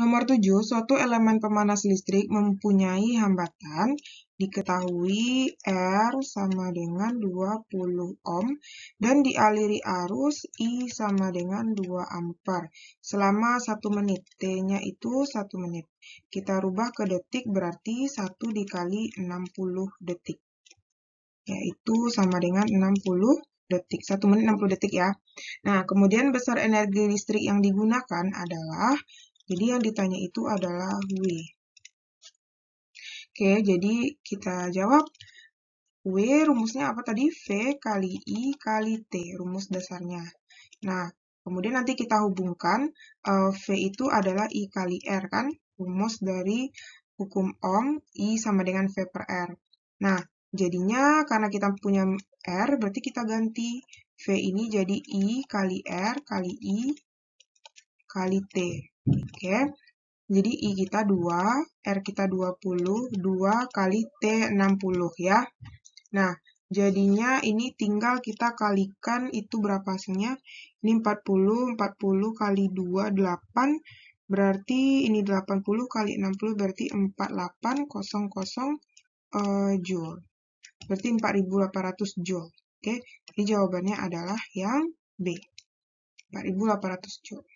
Nomor 7, suatu elemen pemanas listrik mempunyai hambatan diketahui R sama dengan 20 ohm dan dialiri arus I sama dengan 2 ampere selama 1 menit. T-nya itu 1 menit. Kita rubah ke detik berarti 1 dikali 60 detik. Yaitu sama dengan 60 detik, 1 menit 60 detik ya. Nah, kemudian besar energi listrik yang digunakan adalah jadi yang ditanya itu adalah W. Oke, jadi kita jawab W rumusnya apa tadi? V kali I kali T, rumus dasarnya. Nah, kemudian nanti kita hubungkan eh, V itu adalah I kali R kan? Rumus dari hukum Ohm, I sama dengan V per R. Nah, jadinya karena kita punya R, berarti kita ganti V ini jadi I kali R kali I kali T. Oke. Okay. Jadi I kita 2, R kita 20, 2 kali T 60 ya. Nah, jadinya ini tinggal kita kalikan itu berapa hasilnya? Ini 40, 40 kali 2, 8. Berarti ini 80 kali 60 berarti 48, uh, eh, Joule. Berarti 4800 Joule. Oke, ini jawabannya adalah yang B. 4800 Joule.